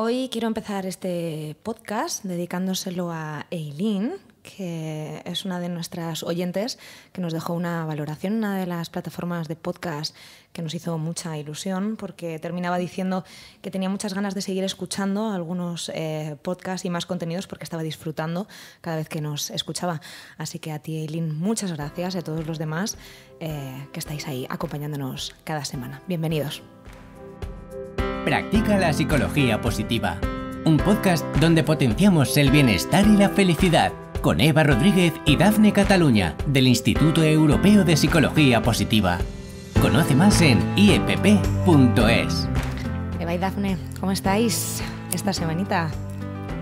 Hoy quiero empezar este podcast dedicándoselo a Eileen, que es una de nuestras oyentes que nos dejó una valoración en una de las plataformas de podcast que nos hizo mucha ilusión porque terminaba diciendo que tenía muchas ganas de seguir escuchando algunos eh, podcasts y más contenidos porque estaba disfrutando cada vez que nos escuchaba. Así que a ti, Eileen, muchas gracias y a todos los demás eh, que estáis ahí acompañándonos cada semana. Bienvenidos. Practica la psicología positiva. Un podcast donde potenciamos el bienestar y la felicidad con Eva Rodríguez y Dafne Cataluña del Instituto Europeo de Psicología Positiva. Conoce más en iepp.es. E Eva y Dafne, ¿cómo estáis esta semanita?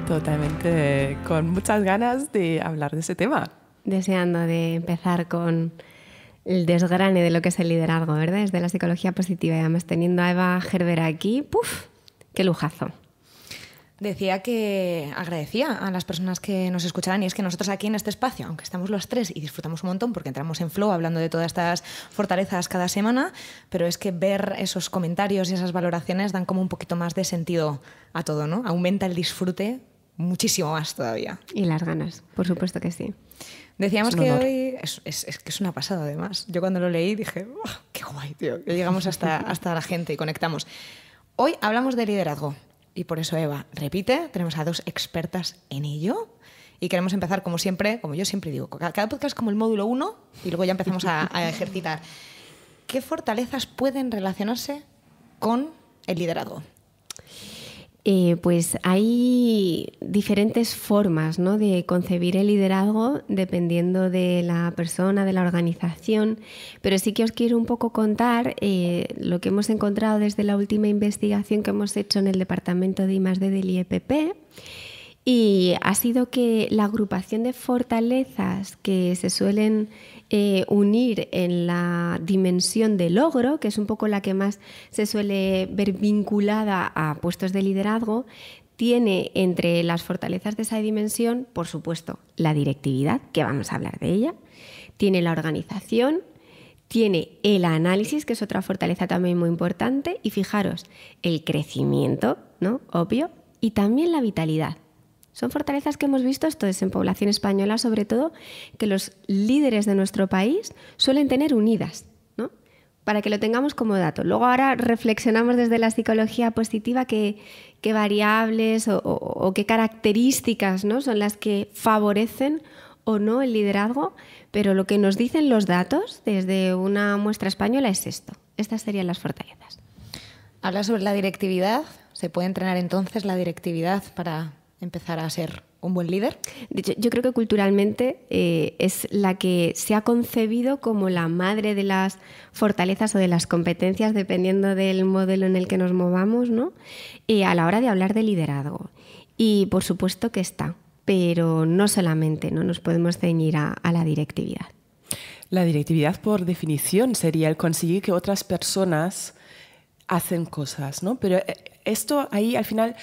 Totalmente eh, con muchas ganas de hablar de ese tema. Deseando de empezar con el desgrane de lo que es el liderazgo, ¿verdad? Desde la psicología positiva y además teniendo a Eva Gerber aquí, ¡puf! ¡Qué lujazo! Decía que agradecía a las personas que nos escucharan y es que nosotros aquí en este espacio, aunque estamos los tres y disfrutamos un montón porque entramos en flow hablando de todas estas fortalezas cada semana, pero es que ver esos comentarios y esas valoraciones dan como un poquito más de sentido a todo, ¿no? Aumenta el disfrute muchísimo más todavía. Y las ganas, por supuesto que sí. Decíamos que hoy es, es, que es una pasada además. Yo cuando lo leí dije, qué guay, tío, que llegamos hasta, hasta la gente y conectamos. Hoy hablamos de liderazgo y por eso Eva, repite, tenemos a dos expertas en ello y queremos empezar como siempre, como yo siempre digo, cada podcast como el módulo 1 y luego ya empezamos a, a ejercitar. ¿Qué fortalezas pueden relacionarse con el liderazgo? Eh, pues hay diferentes formas ¿no? de concebir el liderazgo dependiendo de la persona, de la organización, pero sí que os quiero un poco contar eh, lo que hemos encontrado desde la última investigación que hemos hecho en el Departamento de I+.D. del IEPP y ha sido que la agrupación de fortalezas que se suelen eh, unir en la dimensión de logro, que es un poco la que más se suele ver vinculada a puestos de liderazgo, tiene entre las fortalezas de esa dimensión, por supuesto, la directividad, que vamos a hablar de ella, tiene la organización, tiene el análisis, que es otra fortaleza también muy importante, y fijaros, el crecimiento, ¿no? Obvio, y también la vitalidad. Son fortalezas que hemos visto, esto es en población española sobre todo, que los líderes de nuestro país suelen tener unidas, ¿no? Para que lo tengamos como dato. Luego ahora reflexionamos desde la psicología positiva qué, variables o, o, qué características ¿no? son las que favorecen o no el liderazgo, pero lo que nos dicen los datos desde una muestra española es esto. Estas serían las fortalezas. Habla sobre la directividad. ¿Se puede entrenar entonces la directividad para empezar a ser un buen líder? Yo, creo que culturalmente eh, es la que se ha concebido como la madre de las fortalezas o de las competencias, dependiendo del modelo en el que nos movamos, ¿no? a la hora de hablar de liderazgo. Y por supuesto que está, pero no solamente, no nos podemos ceñir a, a la directividad. La directividad, por definición, sería el conseguir que otras personas hacen cosas, ¿no? Pero eh, esto ahí al final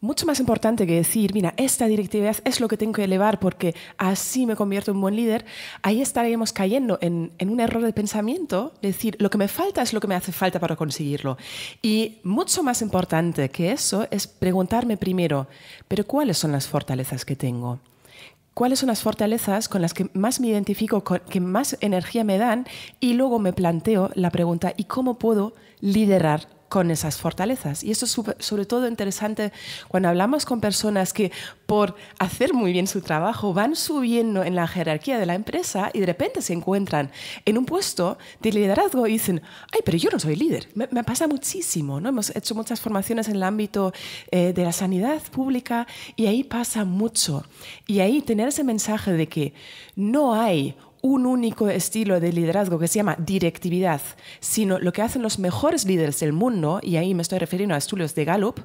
mucho más importante que decir, mira, esta directividad es lo que tengo que elevar porque así me convierto en un buen líder, ahí estaríamos cayendo en, en, un error de pensamiento, decir, lo que me falta es lo que me hace falta para conseguirlo. Y mucho más importante que eso es preguntarme primero, pero ¿cuáles son las fortalezas que tengo? ¿Cuáles son las fortalezas con las que más me identifico, que más energía me dan? Y luego me planteo la pregunta, ¿y cómo puedo liderar con esas fortalezas. Y eso es sobre todo interesante cuando hablamos con personas que por hacer muy bien su trabajo van subiendo en la jerarquía de la empresa y de repente se encuentran en un puesto de liderazgo y dicen, ay, pero yo no soy líder. Me, pasa muchísimo, ¿no? Hemos hecho muchas formaciones en el ámbito eh, de la sanidad pública y ahí pasa mucho. Y ahí tener ese mensaje de que no hay un único estilo de liderazgo que se llama directividad, sino lo que hacen los mejores líderes del mundo, y ahí me estoy refiriendo a estudios de Gallup,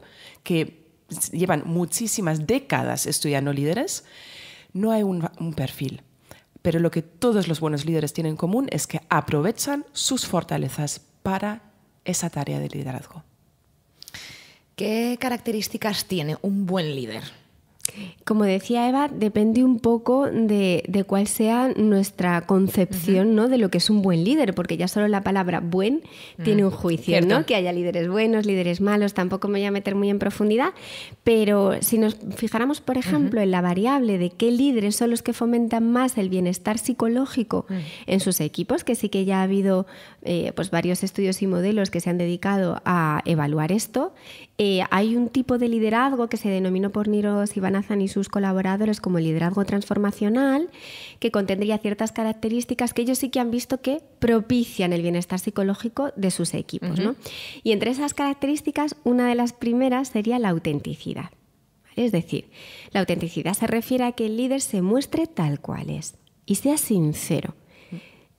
que llevan muchísimas décadas estudiando líderes, no hay un, perfil. Pero lo que todos los buenos líderes tienen en común es que aprovechan sus fortalezas para esa tarea de liderazgo. ¿Qué características tiene un buen líder? Como decía Eva, depende un poco de, cuál sea nuestra concepción de lo que es un buen líder, porque ya solo la palabra buen mm, tiene un juicio, Que haya líderes buenos, líderes malos, tampoco me voy a meter muy en profundidad, pero si nos fijáramos, por ejemplo, en la variable de qué líderes son los que fomentan más el bienestar psicológico mm. en sus equipos, que sí que ya ha habido eh, pues varios estudios y modelos que se han dedicado a evaluar esto, eh, hay un tipo de liderazgo que se denominó por Niro Sivana y sus colaboradores como liderazgo transformacional, que contendría ciertas características que ellos sí que han visto que propician el bienestar psicológico de sus equipos. Y entre esas características, una de las primeras sería la autenticidad. Es decir, la autenticidad se refiere a que el líder se muestre tal cual es y sea sincero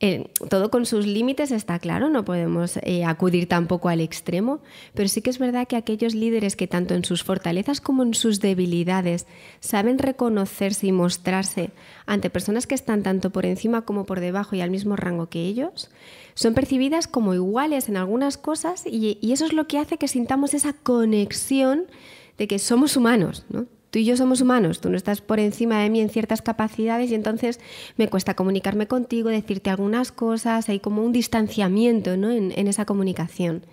eh, todo con sus límites está claro, no podemos eh, acudir tampoco al extremo, pero sí que es verdad que aquellos líderes que tanto en sus fortalezas como en sus debilidades saben reconocerse y mostrarse ante personas que están tanto por encima como por debajo y al mismo rango que ellos, son percibidas como iguales en algunas cosas y, y eso es lo que hace que sintamos esa conexión de que somos humanos, ¿no? tú y yo somos humanos, tú no estás por encima de mí en ciertas capacidades y entonces me cuesta comunicarme contigo, decirte algunas cosas, hay como un distanciamiento ¿no? en, esa comunicación.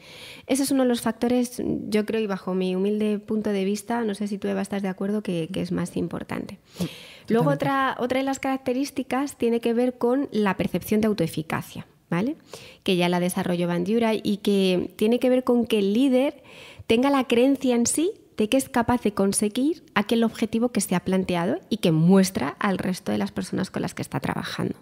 Ese es uno de los factores, yo creo, y bajo mi humilde punto de vista, no sé si tú Eva estar de acuerdo, que, es más importante. Luego otra, otra de las características tiene que ver con la percepción de autoeficacia, ¿vale? Que ya la desarrolló Bandura y que tiene que ver con que el líder tenga la creencia en sí de que es capaz de conseguir aquel objetivo que se ha planteado y que muestra al resto de las personas con las que está trabajando.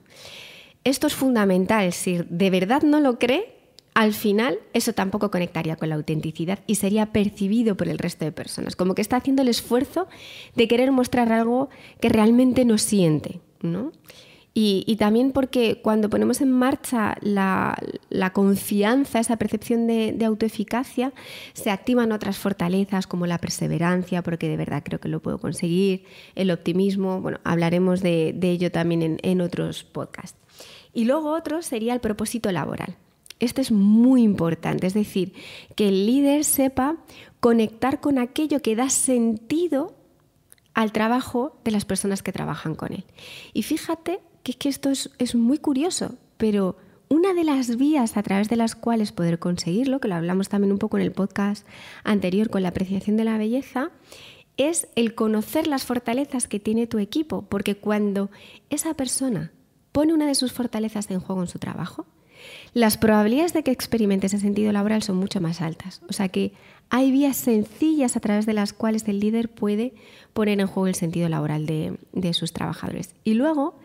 Esto es fundamental, si de verdad no lo cree, al final eso tampoco conectaría con la autenticidad y sería percibido por el resto de personas, como que está haciendo el esfuerzo de querer mostrar algo que realmente no siente, ¿no? Y, también porque cuando ponemos en marcha la, confianza, esa percepción de, autoeficacia, se activan otras fortalezas como la perseverancia, porque de verdad creo que lo puedo conseguir, el optimismo, bueno, hablaremos de, ello también en, en otros podcasts. Y luego otro sería el propósito laboral. Este es muy importante, es decir, que el líder sepa conectar con aquello que da sentido al trabajo de las personas que trabajan con él. Y fíjate que esto es, muy curioso, pero una de las vías a través de las cuales poder conseguirlo, que lo hablamos también un poco en el podcast anterior con la apreciación de la belleza, es el conocer las fortalezas que tiene tu equipo, porque cuando esa persona pone una de sus fortalezas en juego en su trabajo, las probabilidades de que experimente ese sentido laboral son mucho más altas. O sea que hay vías sencillas a través de las cuales el líder puede poner en juego el sentido laboral de, de sus trabajadores. Y luego,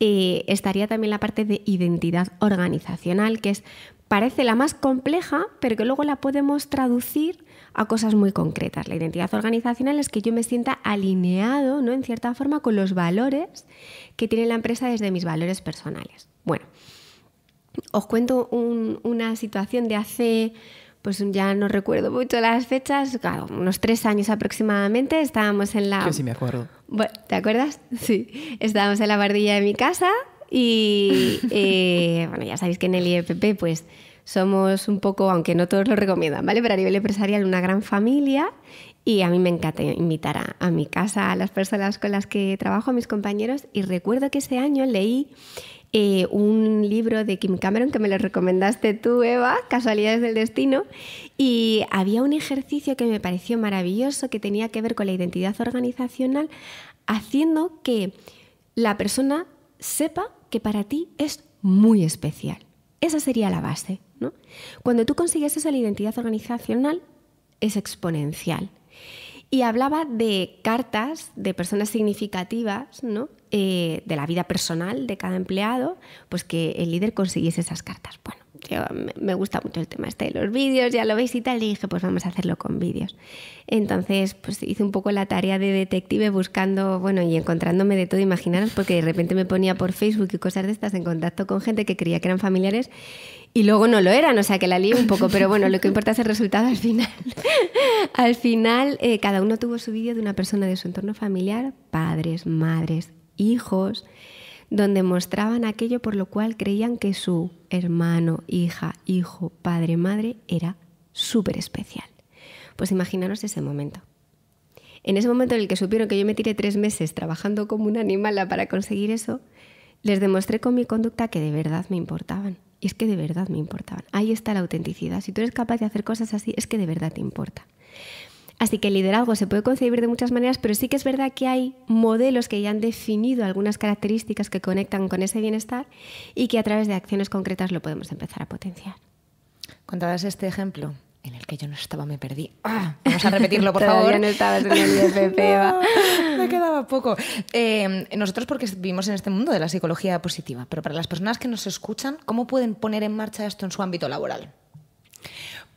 eh, estaría también la parte de identidad organizacional, que es parece la más compleja, pero que luego la podemos traducir a cosas muy concretas. La identidad organizacional es que yo me sienta alineado, ¿no? En cierta forma, con los valores que tiene la empresa desde mis valores personales. Bueno, os cuento una situación de hace pues ya no recuerdo mucho las fechas, claro, unos tres años aproximadamente, estábamos en la... Yo sí me acuerdo. ¿Te acuerdas? Sí, estábamos en la bardilla de mi casa y, eh, bueno, ya sabéis que en el IEPP pues somos un poco, aunque no todos lo recomiendan, ¿vale? Pero a nivel empresarial una gran familia y a mí me encanta invitar a, a mi casa a las personas con las que trabajo, a mis compañeros y recuerdo que ese año leí eh, un libro de Kim Cameron que me lo recomendaste tú, Eva, Casualidades del Destino, y había un ejercicio que me pareció maravilloso que tenía que ver con la identidad organizacional, haciendo que la persona sepa que para ti es muy especial. Esa sería la base. Cuando tú consigues esa identidad organizacional es exponencial. Y hablaba de cartas de personas significativas, ¿no? Eh, de la vida personal de cada empleado, pues que el líder consiguiese esas cartas. Bueno, me gusta mucho el tema este de los vídeos, ya lo veis y tal, y dije, pues vamos a hacerlo con vídeos. Entonces, pues hice un poco la tarea de detective buscando, bueno, y encontrándome de todo, imaginaros, porque de repente me ponía por Facebook y cosas de estas en contacto con gente que creía que eran familiares y luego no lo eran, o sea que la lié un poco, pero bueno, lo que importa es el resultado al final. al final, eh, cada uno tuvo su vídeo de una persona de su entorno familiar, padres, madres, hijos, donde mostraban aquello por lo cual creían que su hermano, hija, hijo, padre, madre era súper especial. Pues imaginaros ese momento. En ese momento en el que supieron que yo me tiré tres meses trabajando como una animala para conseguir eso, les demostré con mi conducta que de verdad me importaban y es que de verdad me importaban. Ahí está la autenticidad. Si tú eres capaz de hacer cosas así, es que de verdad te importa. Así que el liderazgo se puede concebir de muchas maneras, pero sí que es verdad que hay modelos que ya han definido algunas características que conectan con ese bienestar y que a través de acciones concretas lo podemos empezar a potenciar. ¿Contabas este ejemplo en el que yo no estaba, me perdí. ¡Ah! Vamos a repetirlo, por favor. en el me quedaba poco. Em, nosotros porque vivimos en este mundo de la psicología positiva, pero para las personas que nos escuchan, ¿cómo pueden poner en marcha esto en su ámbito laboral?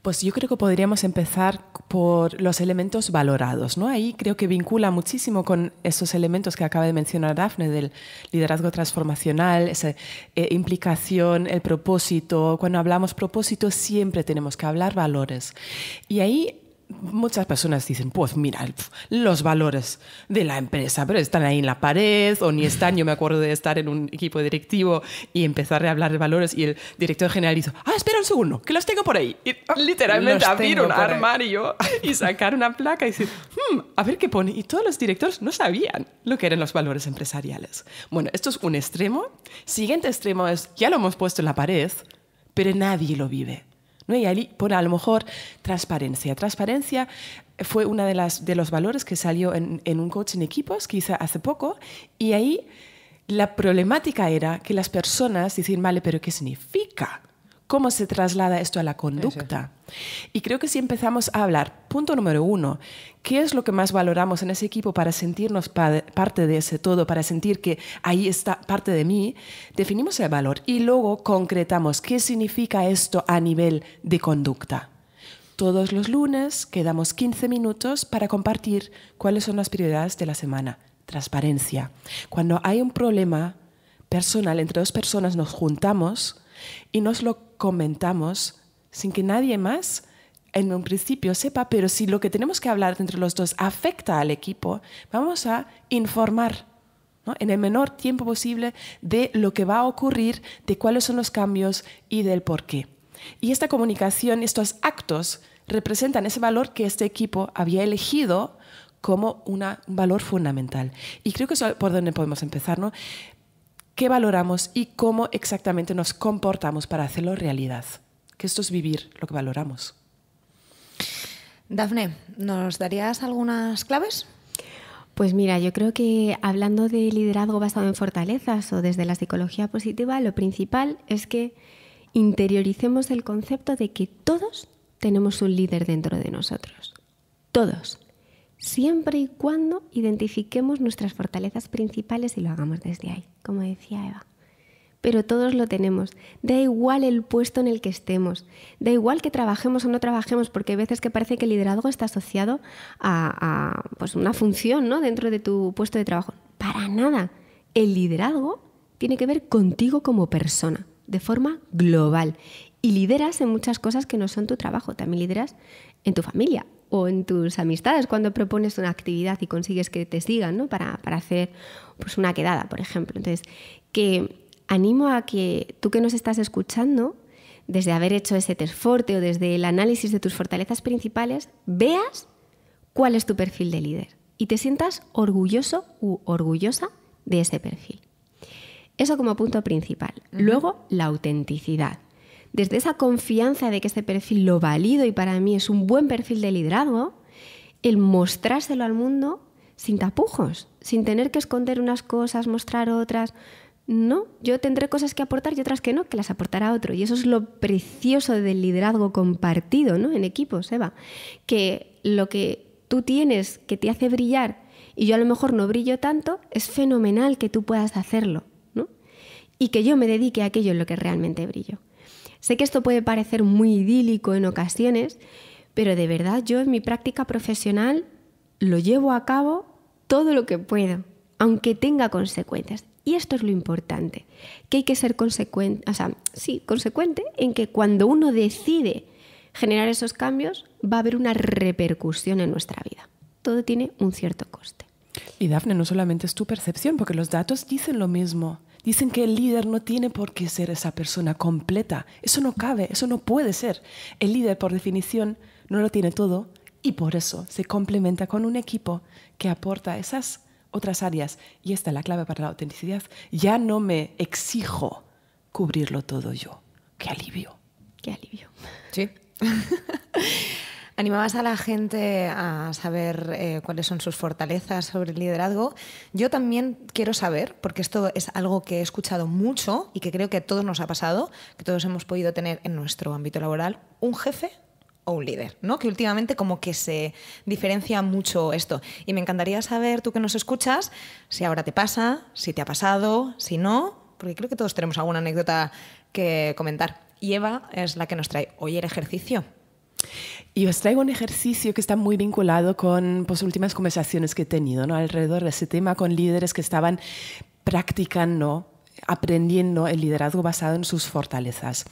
Pues yo creo que podríamos empezar por los elementos valorados, ¿no? Ahí creo que vincula muchísimo con esos elementos que acaba de mencionar Dafne del liderazgo transformacional, esa eh, implicación, el propósito. Cuando hablamos propósito siempre tenemos que hablar valores. Y ahí muchas personas dicen, pues mira, los valores de la empresa, pero están ahí en la pared o ni están. Yo me acuerdo de estar en un equipo directivo y empezar a hablar de valores y el director general hizo, ah, espera un segundo, que los tengo por ahí. Y ah, literalmente abrir un armario y sacar una placa y decir, hmm, a ver qué pone. Y todos los directores no sabían lo que eran los valores empresariales. Bueno, esto es un extremo. Siguiente extremo es, ya lo hemos puesto en la pared, pero nadie lo vive y ahí pone a lo mejor transparencia. Transparencia fue uno de, de los valores que salió en, un coaching en equipos quizá hace poco y ahí la problemática era que las personas dicen, vale, pero ¿qué significa? cómo se traslada esto a la conducta. Y creo que si empezamos a hablar, punto número uno, ¿qué es lo que más valoramos en ese equipo para sentirnos parte de ese todo, para sentir que ahí está parte de mí? Definimos el valor y luego concretamos qué significa esto a nivel de conducta. Todos los lunes quedamos 15 minutos para compartir cuáles son las prioridades de la semana. Transparencia. Cuando hay un problema personal entre dos personas nos juntamos y nos lo comentamos sin que nadie más en un principio sepa, pero si lo que tenemos que hablar entre los dos afecta al equipo, vamos a informar en el menor tiempo posible de lo que va a ocurrir, de cuáles son los cambios y del por qué. Y esta comunicación, estos actos, representan ese valor que este equipo había elegido como un valor fundamental. Y creo que es por donde podemos empezar, ¿no? qué valoramos y cómo exactamente nos comportamos para hacerlo realidad. Que esto es vivir lo que valoramos. Dafne, ¿nos darías algunas claves? Pues mira, yo creo que hablando de liderazgo basado en fortalezas o desde la psicología positiva, lo principal es que interioricemos el concepto de que todos tenemos un líder dentro de nosotros. Todos siempre y cuando identifiquemos nuestras fortalezas principales y lo hagamos desde ahí, como decía Eva. Pero todos lo tenemos, da igual el puesto en el que estemos, da igual que trabajemos o no trabajemos, porque hay veces que parece que el liderazgo está asociado a, pues, una función ¿no? dentro de tu puesto de trabajo. Para nada, el liderazgo tiene que ver contigo como persona, de forma global. Y lideras en muchas cosas que no son tu trabajo, también lideras en tu familia, o en tus amistades cuando propones una actividad y consigues que te sigan ¿no? para, hacer pues, una quedada, por ejemplo. Entonces, que animo a que tú que nos estás escuchando, desde haber hecho ese fuerte o desde el análisis de tus fortalezas principales, veas cuál es tu perfil de líder y te sientas orgulloso u orgullosa de ese perfil. Eso como punto principal. Luego, la autenticidad desde esa confianza de que este perfil lo valido y para mí es un buen perfil de liderazgo, el mostrárselo al mundo sin tapujos, sin tener que esconder unas cosas, mostrar otras. No, yo tendré cosas que aportar y otras que no, que las aportará otro. Y eso es lo precioso del liderazgo compartido, ¿no? En equipos, Eva. Que lo que tú tienes que te hace brillar y yo a lo mejor no brillo tanto, es fenomenal que tú puedas hacerlo, ¿no? Y que yo me dedique a aquello en lo que realmente brillo. Sé que esto puede parecer muy idílico en ocasiones, pero de verdad yo en mi práctica profesional lo llevo a cabo todo lo que puedo, aunque tenga consecuencias. Y esto es lo importante, que hay que ser consecuente, o sea, sí, consecuente en que cuando uno decide generar esos cambios, va a haber una repercusión en nuestra vida. Todo tiene un cierto coste. Y Dafne, no solamente es tu percepción, porque los datos dicen lo mismo. Dicen que el líder no tiene por qué ser esa persona completa. Eso no cabe, eso no puede ser. El líder, por definición, no lo tiene todo y por eso se complementa con un equipo que aporta esas otras áreas. Y esta es la clave para la autenticidad. Ya no me exijo cubrirlo todo yo. Qué alivio. Qué alivio. Sí. Animabas a la gente a saber eh, cuáles son sus fortalezas sobre el liderazgo. Yo también quiero saber, porque esto es algo que he escuchado mucho y que creo que a todos nos ha pasado, que todos hemos podido tener en nuestro ámbito laboral un jefe o un líder, ¿no? Que últimamente como que se diferencia mucho esto. Y me encantaría saber, tú que nos escuchas, si ahora te pasa, si te ha pasado, si no, porque creo que todos tenemos alguna anécdota que comentar. Y Eva es la que nos trae hoy el ejercicio. Y os traigo un ejercicio que está muy vinculado con pues, últimas conversaciones que he tenido ¿no? alrededor de ese tema con líderes que estaban practicando aprendiendo el liderazgo basado en sus fortalezas.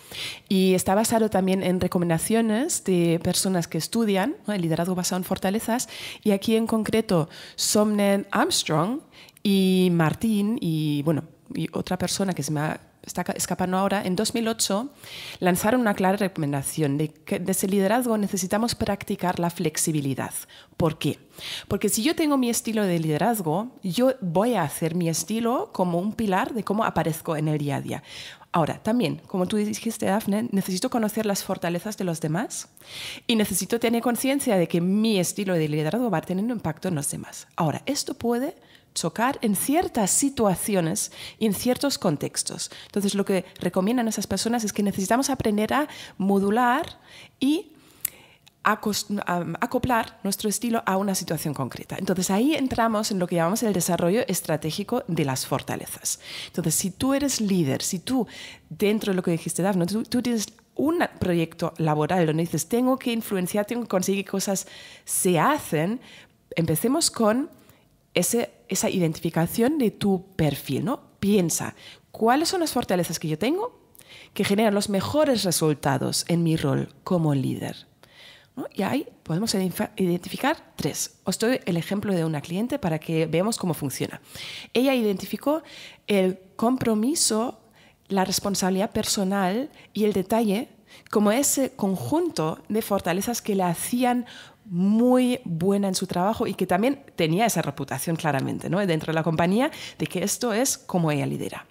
Y está basado también en recomendaciones de personas que estudian el liderazgo basado en fortalezas, y aquí en concreto Somnen Armstrong y Martín, y bueno, y otra persona que se me ha está escapando ahora, en 2008 lanzaron una clara recomendación de que desde el liderazgo necesitamos practicar la flexibilidad. ¿Por qué? Porque si yo tengo mi estilo de liderazgo, yo voy a hacer mi estilo como un pilar de cómo aparezco en el día a día. Ahora, también, como tú dijiste, Dafne, necesito conocer las fortalezas de los demás y necesito tener conciencia de que mi estilo de liderazgo va teniendo impacto en los demás. Ahora, esto puede chocar en ciertas situaciones y en ciertos contextos. Entonces, lo que recomiendan esas personas es que necesitamos aprender a modular y mm, acoplar nuestro estilo a una situación concreta. Entonces ahí entramos en lo que llamamos el desarrollo estratégico de las fortalezas. Entonces, si tú eres líder, si tú, dentro de lo que dijiste, Dafne, tú, tienes un proyecto laboral donde dices, tengo que influenciar, tengo que conseguir que cosas se hacen, empecemos con ese esa identificación de tu perfil, ¿no? Piensa, ¿cuáles son las fortalezas que yo tengo que generan los mejores resultados en mi rol como líder? Y ahí podemos identificar tres. Os doy el ejemplo de una cliente para que veamos cómo funciona. Ella identificó el compromiso, la responsabilidad personal y el detalle como ese conjunto de fortalezas que la hacían muy buena en su trabajo y que también tenía esa reputación claramente ¿no? dentro de la compañía de que esto es como ella lidera.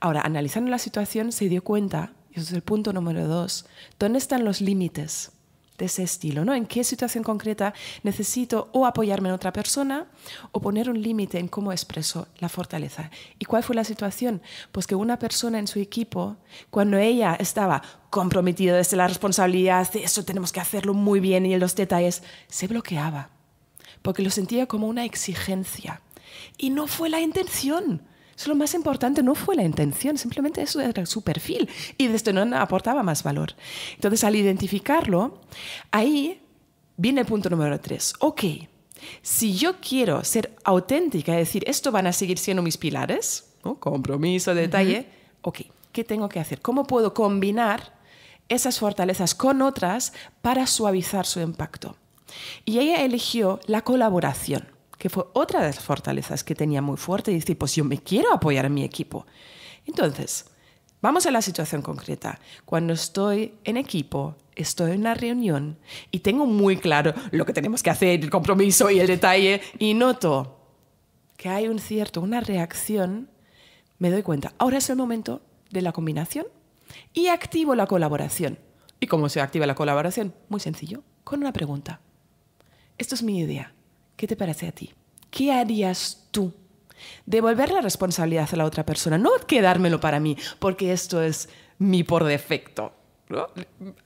Ahora, analizando la situación, se dio cuenta, y eso es el punto número dos, ¿dónde están los límites? de ese estilo, ¿no? En qué situación concreta necesito o apoyarme en otra persona o poner un límite en cómo expreso la fortaleza. ¿Y cuál fue la situación? Pues que una persona en su equipo, cuando ella estaba comprometida desde la responsabilidad, de eso tenemos que hacerlo muy bien y en los detalles, se bloqueaba, porque lo sentía como una exigencia. Y no fue la intención lo más importante no fue la intención, simplemente eso era su perfil y desde no aportaba más valor. Entonces, al identificarlo, ahí viene el punto número tres. Ok, si yo quiero ser auténtica, y decir, esto van a seguir siendo mis pilares, compromiso, detalle, ok, ¿qué tengo que hacer? ¿Cómo puedo combinar esas fortalezas con otras para suavizar su impacto? Y ella eligió la colaboración que fue otra de las fortalezas que tenía muy fuerte, y decir, pues yo me quiero apoyar a mi equipo. Entonces, vamos a la situación concreta. Cuando estoy en equipo, estoy en una reunión y tengo muy claro lo que tenemos que hacer, el compromiso y el detalle, y noto que hay un cierto, una reacción, me doy cuenta, ahora es el momento de la combinación y activo la colaboración. ¿Y cómo se activa la colaboración? Muy sencillo, con una pregunta. Esto es mi idea. ¿Qué te parece a ti? ¿Qué harías tú? Devolver la responsabilidad a la otra persona, no quedármelo para mí, porque esto es mi por defecto. ¿no?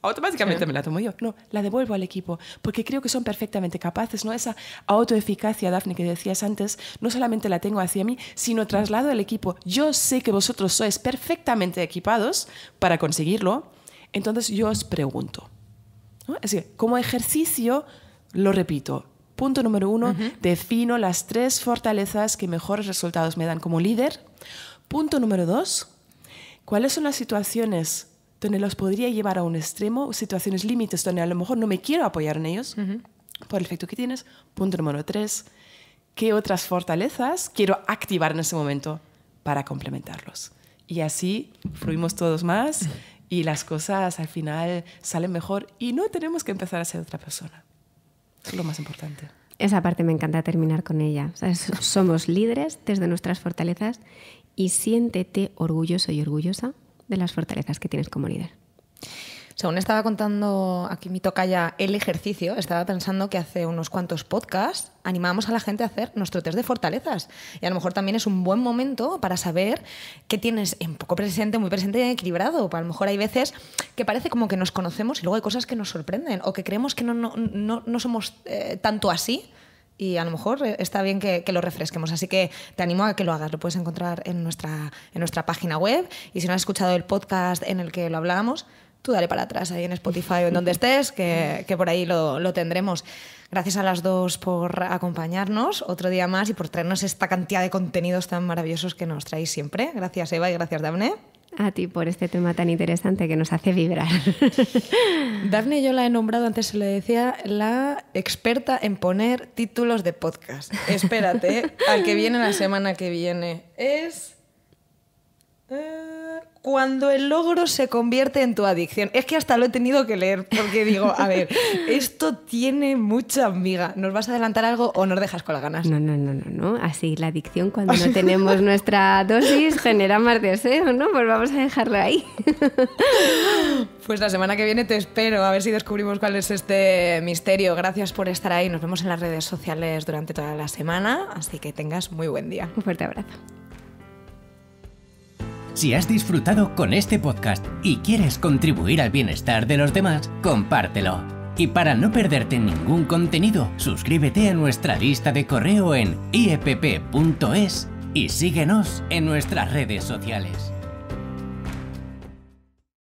Automáticamente me la tomo yo. No, la devuelvo al equipo, porque creo que son perfectamente capaces. ¿no? Esa autoeficacia, Dafne, que decías antes, no solamente la tengo hacia mí, sino traslado al equipo. Yo sé que vosotros sois perfectamente equipados para conseguirlo, entonces yo os pregunto. Es decir, como ejercicio, lo repito, Punto número uno, defino las tres fortalezas que mejores resultados me dan como líder. Punto número dos, ¿cuáles son las situaciones donde los podría llevar a un extremo, situaciones límites donde a lo mejor no me quiero apoyar en ellos por el efecto que tienes? Punto número tres, ¿qué otras fortalezas quiero activar en ese momento para complementarlos? Y así fluimos todos más y las cosas al final salen mejor y no tenemos que empezar a ser otra persona. Es lo más importante. Esa parte me encanta terminar con ella. somos líderes desde nuestras fortalezas y siéntete orgulloso y orgullosa de las fortalezas que tienes como líder. Según estaba contando aquí mi ya el ejercicio, estaba pensando que hace unos cuantos podcasts animamos a la gente a hacer nuestro test de fortalezas. Y a lo mejor también es un buen momento para saber qué tienes en poco presente, muy presente y equilibrado. A lo mejor hay veces que parece como que nos conocemos y luego hay cosas que nos sorprenden o que creemos que no, no, no, somos eh, tanto así y a lo mejor eh, está bien que, lo refresquemos. Así que te animo a que lo hagas. Lo puedes encontrar en nuestra, en nuestra página web. Y si no has escuchado el podcast en el que lo hablábamos, tú dale para atrás ahí en Spotify o en donde estés, que, por ahí lo, tendremos. Gracias a las dos por acompañarnos otro día más y por traernos esta cantidad de contenidos tan maravillosos que nos traéis siempre. Gracias Eva y gracias Daphne. A ti por este tema tan interesante que nos hace vibrar. Daphne, yo la he nombrado, antes se le decía, la experta en poner títulos de podcast. Espérate, ¿eh? al que viene la semana que viene es cuando el logro se convierte en tu adicción. Es que hasta lo he tenido que leer porque digo, a ver, esto tiene mucha amiga. ¿Nos vas a adelantar algo o nos dejas con las ganas? No, no, no, no, no. Así la adicción cuando no tenemos nuestra dosis genera más deseo, ¿no? Pues vamos a dejarlo ahí. Pues la semana que viene te espero a ver si descubrimos cuál es este misterio. Gracias por estar ahí. Nos vemos en las redes sociales durante toda la semana, así que tengas muy buen día. Un fuerte abrazo. Si has disfrutado con este podcast y quieres contribuir al bienestar de los demás, compártelo. Y para no perderte ningún contenido, suscríbete a nuestra lista de correo en iepp.es y síguenos en nuestras redes sociales.